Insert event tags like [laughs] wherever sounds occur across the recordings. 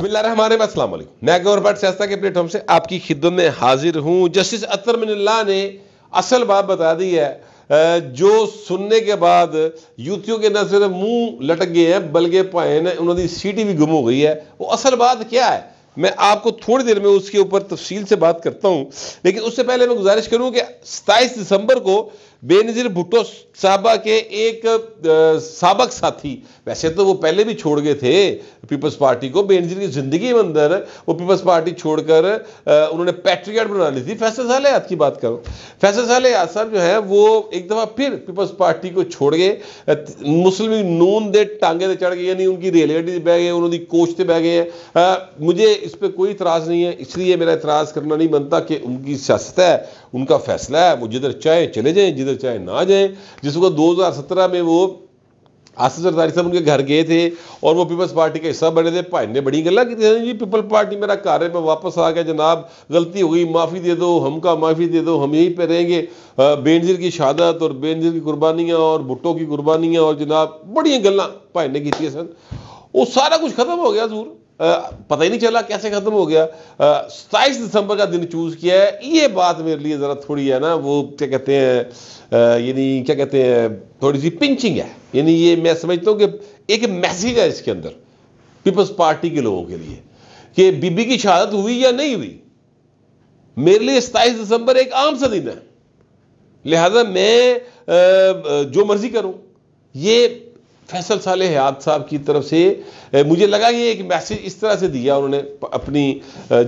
platform से आपकी खिदमत में हाजिर हूं जस्टिस अतर मिनल्ला ने असल बात बता दी है जो सुनने के बाद युवतियों के न सिर्फ मुंह लटक गए हैं बल्कि पाए भाएन उन्होंने सीटी भी गुम हो गई है वो असल बात क्या है मैं आपको थोड़ी देर में उसके ऊपर तफसील से बात करता हूं लेकिन उससे पहले मैं गुजारिश करूं कि सताईस दिसंबर को बेनज़ीर भुट्टो साहबा के एक सबक साथी वैसे तो वो पहले भी छोड़ गए थे पीपल्स पार्टी को बेनज़ीर की ज़िंदगी में अंदर वो पीपल्स पार्टी छोड़कर उन्होंने पैट्रियट बना ली थी फैसल साल याद की बात करो फैसल साल याद साहब जो है वो एक दफ़ा फिर पीपल्स पार्टी को छोड़ गए मुस्लिम नून दे टांगे से चढ़ गए यानी उनकी रेलगाड़ी बह गए उन्होंने कोच से बह गए हैं मुझे इस पर कोई इतराज़ नहीं है इसलिए मेरा इतराज़ करना नहीं बनता कि उनकी सियासत है उनका फैसला है वो जिधर चाहे चले जाए जिधर अंदर चाहे ना जाए जिसको 2017 में वो आसिफ सरदारी साहब उनके घर गए थे और वो पीपल्स पार्टी का हिस्सा बने थे भाई ने बड़ी गला की थी जी पीपल पार्टी मेरा कार्य में वापस आ गया जनाब गलती हो गई माफ़ी दे दो हम का माफ़ी दे दो हम यहीं पे रहेंगे बेनजीर की शहादत और बेनजीर की कुर्बानियाँ और भुट्टो की कुर्बानियाँ और जनाब बड़ी गल्ला भाई ने की सन वो सारा कुछ ख़त्म हो गया जरूर पता ही नहीं चला कैसे ख़त्म हो गया सताईस दिसंबर का दिन चूज़ किया है ये बात मेरे लिए ज़रा थोड़ी है ना वो क्या कहते हैं यानी क्या कहते हैं थोड़ी सी पिंचिंग है यानी ये मैं समझता हूँ कि एक मैसेज है इसके अंदर पीपल्स पार्टी के लोगों के लिए कि बीबी की शहादत हुई या नहीं हुई मेरे लिए सताईस दिसंबर एक आम सा दिन है लिहाजा मैं जो मर्जी करूं ये फैसल साल हयात साहब की तरफ से मुझे लगा ये एक मैसेज इस तरह से दिया उन्होंने अपनी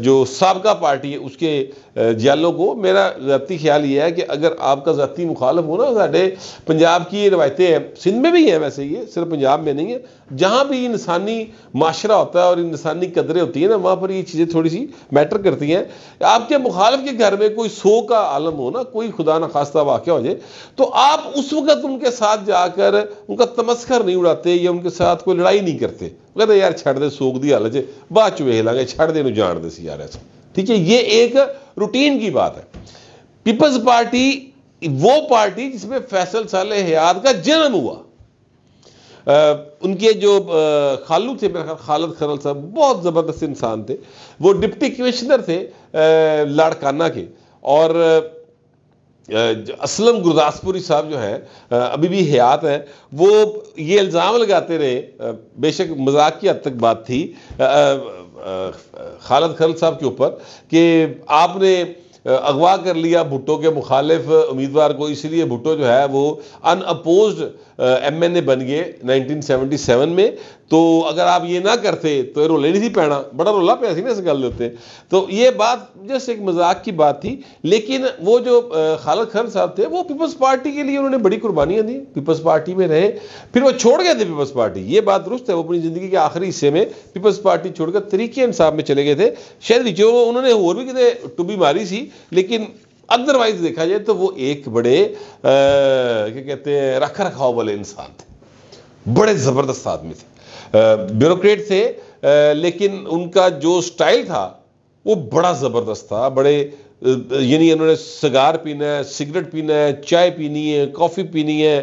जो सबका पार्टी है उसके जियालो को मेरा जतीी ख्याल ये है कि अगर आपका जतीी मुखालफ हो ना साढ़े पंजाब की ये रवायतें हैं सिंध में भी हैं वैसे ये सिर्फ पंजाब में नहीं है जहाँ भी इंसानी माशरा होता है और इंसानी कदरें होती हैं ना वहाँ पर ये चीज़ें थोड़ी सी मैटर करती हैं आपके मुखालफ के घर में कोई सो का आलम हो ना कोई खुदा ना खास्ता वाक़ हो जाए तो आप उस वक्त उनके साथ जाकर उनका तमस्कर नहीं उड़ाते या उनके साथ कोई लड़ाई नहीं करते कहते यार छड़ दे सोख दी हालत बाद चो वेख लाँगे छड़ दे जान दे यार ऐसा ठीक है ये एक रूटीन की बात है पीपल्स पार्टी वो पार्टी जिसमें फैसल साल हयात का जन्म हुआ आ, उनके जो आ, खालू थे मेरा खालद खरल साहब बहुत ज़बरदस्त इंसान थे वो डिप्टी कमिश्नर थे लाड़काना के और असलम गुरदासपुरी साहब जो हैं अभी भी हयात हैं वो ये इल्ज़ाम लगाते रहे बेशक मजाक की हद तक बात थी खालद खरल साहब के ऊपर कि आपने अगवा कर लिया भुट्टो के मुखालिफ उम्मीदवार को इसलिए भुट्टो जो है वो अनअपोज एमएनए बन गए 1977 में तो अगर आप ये ना करते तो ये रोले नहीं थी पैना बड़ा रोला पैसे ना गल देते तो ये बात जस्ट एक मजाक की बात थी लेकिन वो जो खालद खान साहब थे वो पीपल्स पार्टी के लिए उन्होंने बड़ी कुर्बानियाँ दी पीपल्स पार्टी में रहे फिर वो छोड़ गए थे पीपल्स पार्टी ये बात दुरुस्त है वो अपनी ज़िंदगी के आखिरी हिस्से में पीपल्स पार्टी छोड़कर तरीके इंसाफ में चले गए थे शायद जो उन्होंने और भी कितने टुबी मारी सी लेकिन अदरवाइज देखा जाए तो वो एक बड़े क्या कहते हैं रख रखाव वाले इंसान थे बड़े ज़बरदस्त आदमी थे ब्यूरोक्रेट थे आ, लेकिन उनका जो स्टाइल था वो बड़ा ज़बरदस्त था बड़े यानी उन्होंने सिगार पीना है सिगरेट पीना है चाय पीनी है कॉफ़ी पीनी है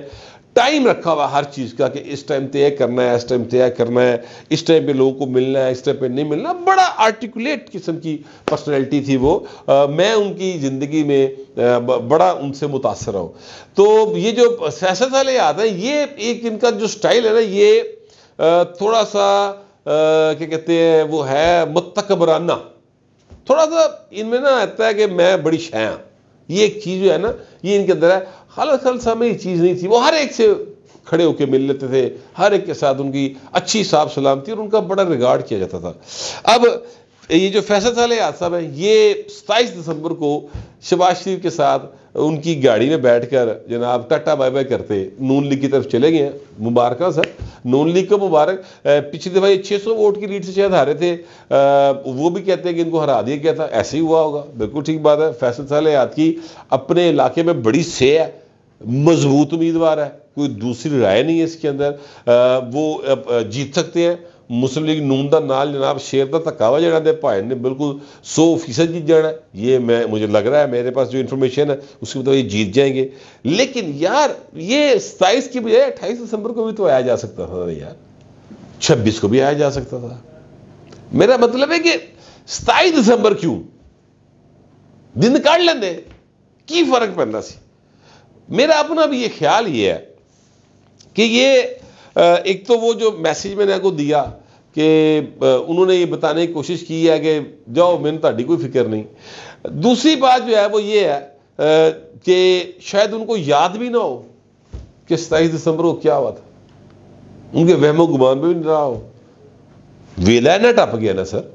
टाइम रखा हुआ हर चीज़ का कि इस टाइम तय तो करना है इस टाइम तय तो करना है इस टाइम पे लोगों को मिलना है इस टाइम पे नहीं मिलना बड़ा आर्टिकुलेट किस्म की पर्सनैलिटी थी वो आ, मैं उनकी ज़िंदगी में आ, बड़ा उनसे मुतासर हूँ तो ये जो सियासत वाले याद हैं ये एक इनका जो स्टाइल है ना ये आ, थोड़ा सा क्या कहते हैं वो है मतकबराना थोड़ा सा इनमें ना आता है कि मैं बड़ी शाया ये एक चीज़ जो है ना ये इनके अंदर है हालत खाल में ये चीज़ नहीं थी वो हर एक से खड़े होकर मिल लेते थे हर एक के साथ उनकी अच्छी साफ सलाम थी और उनका बड़ा रिगार्ड किया जाता था अब ये जो फैसल साल याद साहब है ये सताईस दिसंबर को शबाज शरीफ के साथ उनकी गाड़ी में बैठ कर जनाब टाटा बाय बाय करते नून लीग की तरफ चले गए मुबारक सर नून लीग को मुबारक पिछली दफा ये सौ वोट की लीड से शायद हारे थे आ, वो भी कहते हैं कि इनको हरा दिया गया था ऐसे ही हुआ होगा बिल्कुल ठीक बात है फैसल साल याद की अपने इलाके में बड़ी से है मजबूत उम्मीदवार है कोई दूसरी राय नहीं है इसके अंदर आ, वो जीत सकते हैं मुस्लिम लीग नून का नाल जनाब शेर का धक्का वा जाना भाई ने बिल्कुल सौ फीसद जीत जाना ये मैं मुझे लग रहा है मेरे पास जो इन्फॉर्मेशन है उसके मतलब ये जीत जाएंगे लेकिन यार ये सताईस की बजाय अट्ठाईस दिसंबर को भी तो आया जा सकता था यार छब्बीस को भी आया जा सकता था मेरा मतलब है कि सताईस दिसंबर क्यों दिन काट लेंगे की फर्क पैदा सी मेरा अपना भी ये ख्याल ये है कि ये एक तो वो जो मैसेज मैंने आपको दिया कि उन्होंने ये बताने की कोशिश की है कि जाओ मैंने ताकि कोई फिक्र नहीं दूसरी बात जो है वो ये है कि शायद उनको याद भी ना हो कि सताईस दिसंबर को क्या हुआ था उनके वहमो गुमान में भी ना रहा हो वेला ना टप गया ना सर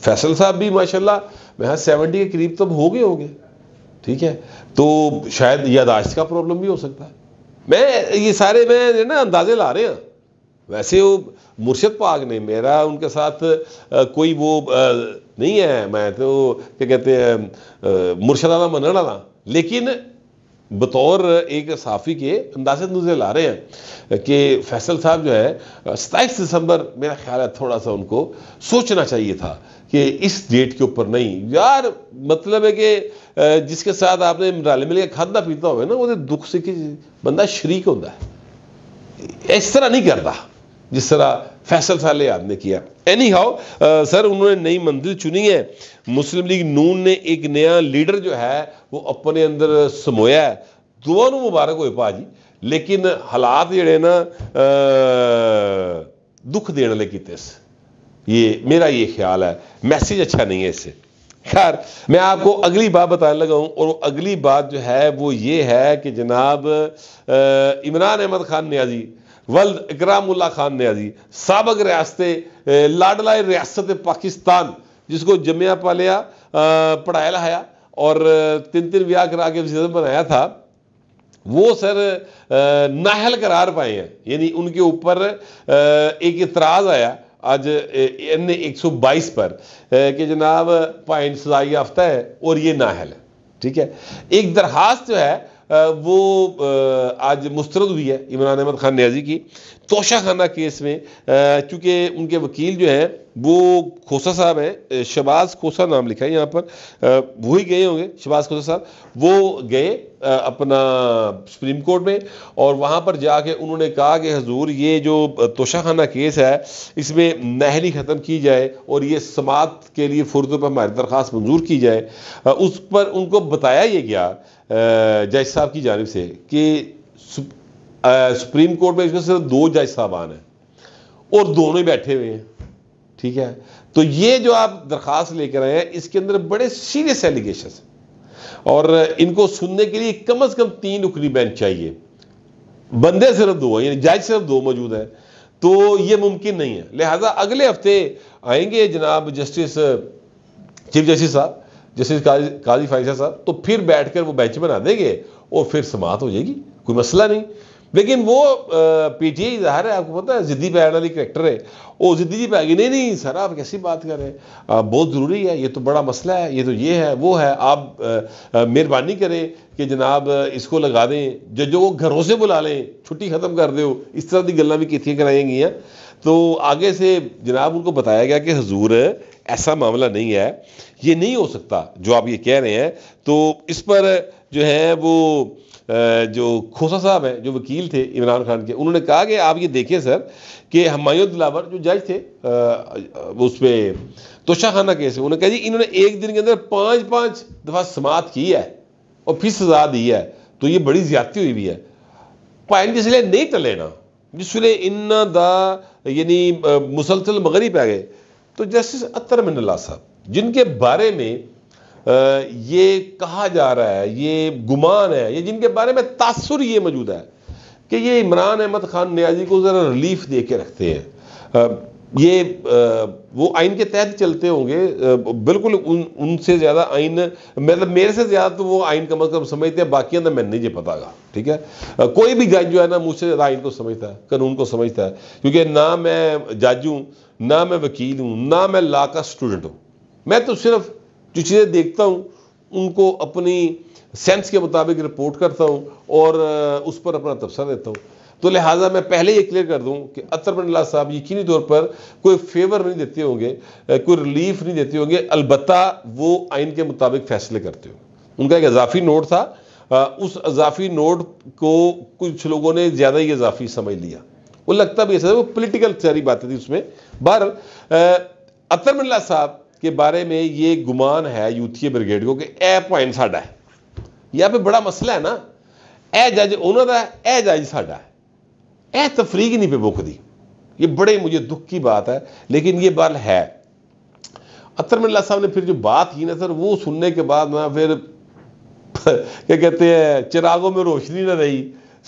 फैसल साहब भी माशाल्लाह मैं हाँ सेवेंटी के करीब तब तो हो गए होंगे ठीक है तो शायद यादाश्त का प्रॉब्लम भी हो सकता है मैं ये सारे मैं ना अंदाजे ला रहे हैं वैसे वो मुर्शद पाक ने मेरा उनके साथ कोई वो नहीं है मैं तो क्या कहते हैं मुर्शदाना मनर डाला लेकिन बतौर एक साफ़ी के अंदाजे दूसरे ला रहे हैं कि फैसल साहब जो है सताईस दिसंबर मेरा ख्याल है थोड़ा सा उनको सोचना चाहिए था कि इस डेट के ऊपर नहीं यार मतलब है कि जिसके साथ आपने रल मिले खादा पीता हो ना वो दुख से कि बंदा शरीक होता है इस तरह नहीं करता जिस तरह फैसल साले याद ने किया एनी हाउ सर उन्होंने नई मंजिल चुनी है मुस्लिम लीग नून ने एक नया लीडर जो है वो अपने अंदर समोया है दुआ मुबारक हो भाजी लेकिन हालात जड़े ना दुख देने वाले किते ये मेरा ये ख्याल है मैसेज अच्छा नहीं है इससे खैर मैं आपको अगली बात बताने लगा हूँ और अगली बात जो है वो ये है कि जनाब इमरान अहमद खान न्याजी वल्द इकरामुल्ला खान ने आजी सबक रियासत लाडला रियासत पाकिस्तान जिसको जमया पालिया पढ़ाया लाया और तीन तीन ब्याह करा के वजीर बनाया था वो सर नाहल करार पाए हैं यानी उनके ऊपर एक इतराज़ आया आज एन एक सौ बाईस पर कि जनाब पाइंट सजाई याफ्ता है और ये नाहल है ठीक है एक दरखास्त जो है वो आज मुस्तरद हुई है इमरान अहमद खान न्याजी की तोशाखाना केस में चूँकि उनके वकील जो हैं वो खोसा साहब हैं शबाज खोसा नाम लिखा है यहाँ पर वो ही गए होंगे शबाज खोसा साहब वो गए अपना सुप्रीम कोर्ट में और वहाँ पर जाके उन्होंने कहा कि हजूर ये जो तोशाखाना केस है इसमें नहली ख़त्म की जाए और ये समात के लिए फुरतों पर हमारी दरख्वास्त मंजूर की जाए उस पर उनको बताया ये गया जज साहब की जानब से कि सुप्रीम कोर्ट में इसमें सिर्फ दो जज साहबान हैं और दोनों बैठे हुए हैं ठीक है तो ये जो आप दरखास्त लेकर आए हैं इसके अंदर बड़े सीरियस एलिगेशन हैं और इनको सुनने के लिए कम अज कम तीन रुकनी बेंच चाहिए बंदे सिर्फ दो हैं यानी जज सिर्फ दो मौजूद हैं तो ये मुमकिन नहीं है लिहाजा अगले हफ्ते आएंगे जनाब जस्टिस चीफ जस्टिस साहब जस्टिस काजी, फाइजा साहब तो फिर बैठकर वो बेंच बना देंगे और फिर समाप्त हो जाएगी कोई मसला नहीं लेकिन वो पीटीआई ज़ाहिर है आपको पता है जिद्दी बयान वाली करेक्टर है वो जिद्दी जी पे गई नहीं नहीं सर आप कैसी बात कर रहे हैं बहुत ज़रूरी है ये तो बड़ा मसला है ये तो ये है वो है आप मेहरबानी करें कि जनाब इसको लगा दें जो वो घरों से बुला लें छुट्टी ख़त्म कर दो इस तरह की गल् भी कितनी कराई गई हैं तो आगे से जनाब उनको बताया गया कि हजूर ऐसा मामला नहीं है ये नहीं हो सकता जो आप ये कह रहे हैं तो इस पर जो है वो जो खोसा साहब हैं जो वकील थे इमरान खान के उन्होंने कहा कि आप ये देखिए सर कि हमायूं दिलावर जो जज थे उस पर तोशाखाना केस में उन्होंने कहा जी इन्होंने एक दिन के अंदर पाँच पाँच दफ़ा समात की है और फिर सजा दी है तो ये बड़ी ज्यादती हुई भी है पाइन इसलिए नहीं टले ना जिसले इन द यानी मुसलसल मगरी पे आ गए तो जस्टिस अतर मिनला साहब जिनके बारे में ये कहा जा रहा है ये गुमान है ये जिनके बारे में तासुर ये मौजूद है कि ये इमरान अहमद खान न्याजी को ज़रा रिलीफ दे के रखते हैं ये वो आइन के तहत चलते होंगे बिल्कुल उन उनसे ज़्यादा आइन मतलब मेरे से ज़्यादा तो वो आइन कम अज़ कम समझते हैं बाकी तो मैं नहीं जी पतागा ठीक है कोई भी जज जो है ना मुझसे ज़्यादा आइन को समझता है कानून को समझता है क्योंकि ना मैं जज हूँ ना मैं वकील हूँ ना मैं लॉ का स्टूडेंट हूँ मैं तो सिर्फ जो चीज़ें देखता हूँ उनको अपनी सेंस के मुताबिक रिपोर्ट करता हूँ और उस पर अपना तबसरा देता हूँ तो लिहाजा मैं पहले ये क्लियर कर दूं कि अतर मंडला साहब यकीनी तौर पर कोई फेवर नहीं देते होंगे कोई रिलीफ नहीं देते होंगे अलबत् वो आइन के मुताबिक फैसले करते हो उनका एक अजाफी नोट था उस अजाफी नोट को कुछ लोगों ने ज़्यादा ही अजाफी समझ लिया वो लगता भी ऐसा था वो पोलिटिकल सारी बातें थी उसमें बहर अतर मंडला साहब के बारे में ये गुमान है यूथीए ब्रिगेड को कि ए पॉइंट साडा है यहाँ पे बड़ा मसला है ना ए जज उन्होंने ए जज साडा है ए तफरीक नहीं पे बुक दी ये बड़े मुझे दुख की बात है लेकिन ये बल है अतर मिल्ला साहब ने फिर जो बात की ना सर वो सुनने के बाद मैं फिर [laughs] क्या कहते हैं चिरागों में रोशनी ना रही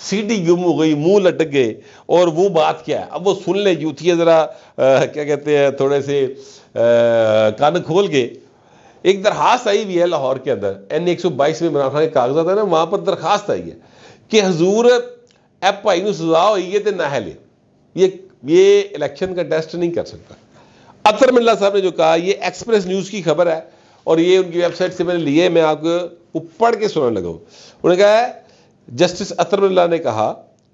सीढ़ी गुम हो गई मुंह लटक गए और वो बात क्या है अब वो सुन ले है ज़रा क्या कहते हैं थोड़े से आ, कान खोल के एक दरखास्त आई हुई है लाहौर के अंदर एन एक सौ बाईस में इमरान खान के कागजात है ना वहां पर दरखास्त आई है कि हजूरत अब भाई में सजा होइए तो ना है ले ये ये इलेक्शन का टेस्ट नहीं कर सकता अतर मिल्ला साहब ने जो कहा ये एक्सप्रेस न्यूज़ की खबर है और ये उनकी वेबसाइट से मैंने लिए मैं आपको पढ़ के सुनने लगा उन्होंने कहा जस्टिस अतर मिल्ला ने कहा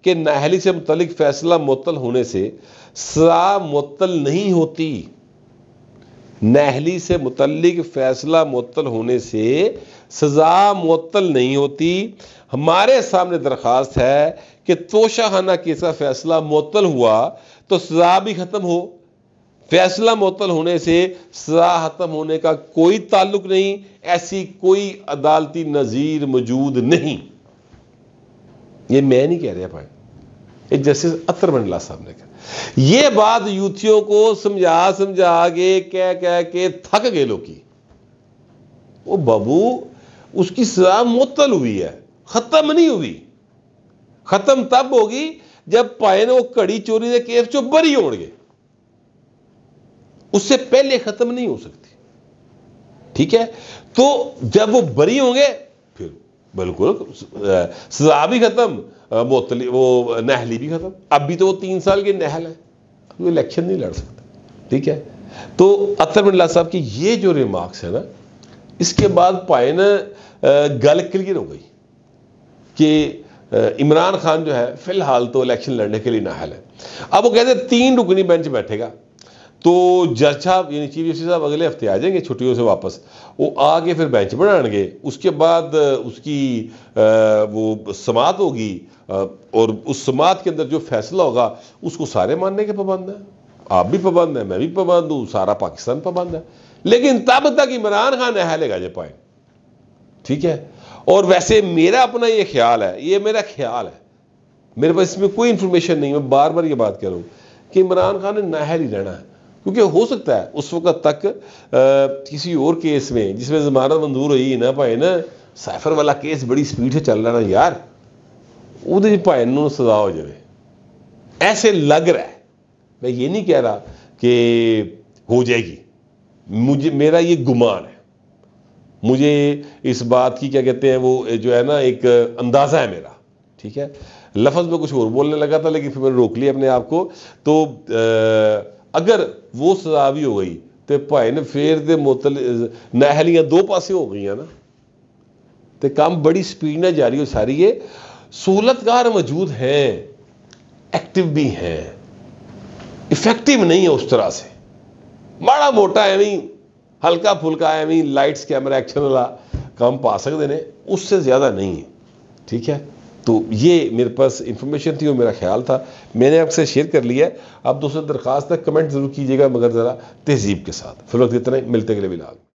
कि नाहली से मुतल फैसला मुतल होने से सजा मुतल नहीं होती नहली से मुतलिक फैसला मुतल होने से सज़ा मअतल नहीं होती हमारे सामने दरख्वास्त है कि तोशाखाना केस का फैसला मअतल हुआ तो सज़ा भी ख़त्म हो फैसला मअतल होने से सजा ख़त्म होने का कोई ताल्लुक नहीं ऐसी कोई अदालती नज़ीर मौजूद नहीं ये मैं नहीं कह रहा भाई ये जस्टिस अतर मंडला साहब ने कहा ये बात यूथियों को समझा समझा के कह कह के थक गए लोग की वो बाबू उसकी सजा मुतल हुई है ख़त्म नहीं हुई ख़त्म तब होगी जब पाए ने वो कड़ी चोरी के केस चो बरी हो गए उससे पहले ख़त्म नहीं हो सकती ठीक है तो जब वो बरी होंगे फिर बिल्कुल सजा भी ख़त्म मोतली वो नहली भी ख़त्म अब भी तो वो तीन साल के नहल है इलेक्शन नहीं लड़ सकता ठीक है तो अतर मिल्ला साहब की ये जो रिमार्क्स है ना इसके बाद पाए गल क्लियर हो गई कि इमरान खान जो है फिलहाल तो इलेक्शन लड़ने के लिए नाहल है अब वो कहते हैं तीन रुकनी बेंच बैठेगा तो जज साहब यानी चीफ जस्टिस साहब अगले हफ्ते आ जाएंगे छुट्टियों से वापस वो आके फिर बेंच बनाएंगे उसके बाद उसकी वो समात होगी और उस समात के अंदर जो फैसला होगा उसको सारे मानने के पाबंद हैं आप भी पाबंद हैं मैं भी पाबंद हूँ सारा पाकिस्तान पाबंद है लेकिन तब तक इमरान खान नहा लेगा जे पॉइंट ठीक है और वैसे मेरा अपना ये ख्याल है ये मेरा ख्याल है मेरे पास इसमें कोई इंफॉर्मेशन नहीं मैं बार बार ये बात कर रहा हूँ कि इमरान खान ने नाहल ही रहना है क्योंकि हो सकता है उस वक्त तक आ, किसी और केस में जिसमें जमानत मंजूर हुई ना भाई ना साइफर वाला केस बड़ी स्पीड से चल रहा ना यार भाई इन सजा हो जाए ऐसे लग रहा है मैं ये नहीं कह रहा कि हो जाएगी मुझे मेरा ये गुमान है मुझे इस बात की क्या कहते हैं वो जो है ना एक अंदाज़ा है मेरा ठीक है लफज में कुछ और बोलने लगा था लेकिन फिर मैंने रोक लिया अपने आप को तो अगर वो सजा भी हो गई तो भाई ने फिर दे मुतल नहलियाँ दो पासे हो गई ना तो काम बड़ी स्पीड में जारी हो सारी ये सहूलतकार मौजूद हैं एक्टिव भी हैं इफेक्टिव नहीं है उस तरह से माड़ा मोटा है नहीं हल्का फुल्का एवं लाइट्स कैमरा एक्शन वाला काम पा सकते हैं उससे ज़्यादा नहीं है ठीक है तो ये मेरे पास इंफॉर्मेशन थी और मेरा ख्याल था मैंने आपसे शेयर कर लिया है आप दोस्तों दरख्वास्त है कमेंट ज़रूर कीजिएगा मगर ज़रा तहजीब के साथ फिर वक्त इतना ही मिलते गले बिलाग